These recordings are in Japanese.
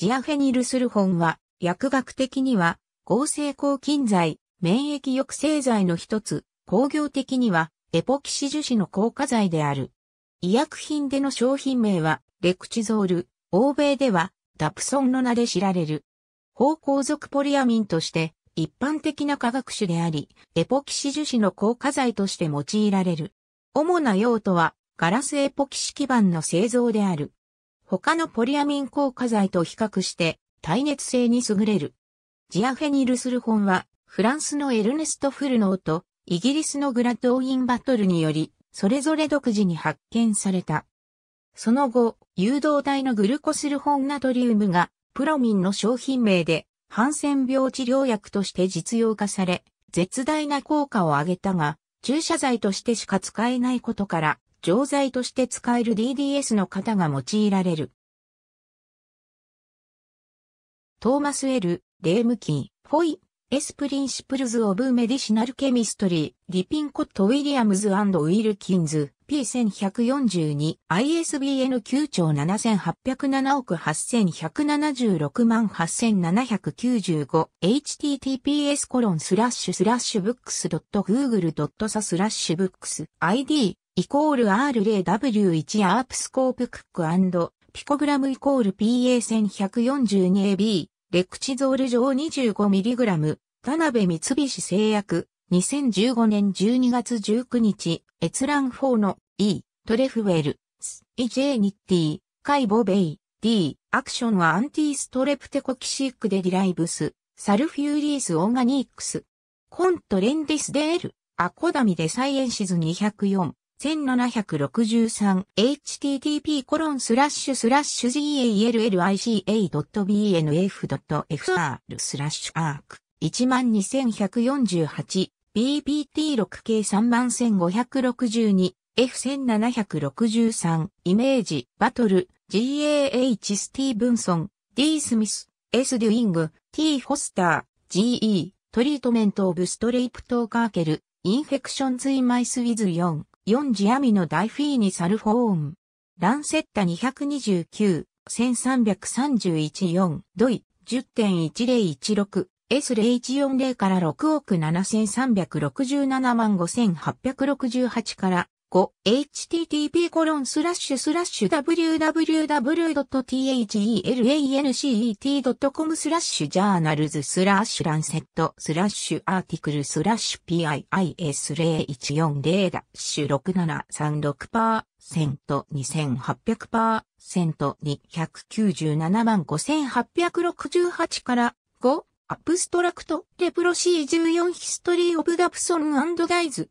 ジアフェニルスルホンは、薬学的には、合成抗菌剤、免疫抑制剤の一つ、工業的には、エポキシ樹脂の効果剤である。医薬品での商品名は、レクチゾール、欧米では、ダプソンの名で知られる。芳香属ポリアミンとして、一般的な化学種であり、エポキシ樹脂の効果剤として用いられる。主な用途は、ガラスエポキシ基板の製造である。他のポリアミン硬化剤と比較して耐熱性に優れる。ジアフェニルスルホンはフランスのエルネスト・フルノーとイギリスのグラドーイン・バトルによりそれぞれ独自に発見された。その後、誘導体のグルコスルホンナトリウムがプロミンの商品名でハンセン病治療薬として実用化され、絶大な効果を上げたが、注射剤としてしか使えないことから、錠剤として使える DDS の型が用いられる。トーマス・エル・レームキー、フォイ、エスプリンシプルズ・オブ・メディシナル・ケミストリー、リピンコット・ウィリアムズ・アンド・ウィルキンズ、P1142、ISBN 9兆7807億8176万8795、https コロンスラッシュスラッシュブックス .google.sa スラッシュブックス ID イコール R0W1 アープスコープクックピコグラムイコール PA1142AB レクチゾール上 25mg 田辺三菱製薬2015年12月19日閲覧4の E トレフウェルスイジェニッティカイボベイ D アクションはアンティストレプテコキシックでディライブスサルフューリースオーガニックスコントレンディスデールアコダミデサイエンシズ204 1763http コロンスラッシュスラッシュ g a l l i c a b n f f r スラッシュアーク 12148bpt6K31562 F1763 イメージバトル GAH スティーブンソン D スミス S デュイング T ホスター GE トリートメントオブストレイプトーカーケルインフェクションズイマイスウィズ4 4時アミノダイフィーニサルフォーン。ランセッタ229、1331-4、ドイ、10.1016、S0140 から6億7367万5868から5 http コロンスラッシュスラッシュ www.thelance.com スラッシュジャーナルズスラッシュランセットスラッシュアーティクルスラッシュ PIIS0140 ダッシュ6736% 2800% 297万5868から5アプストラクト、レプロシー14ヒストリーオブダプソンガイズ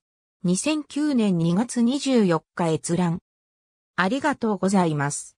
2009年2月24日閲覧。ありがとうございます。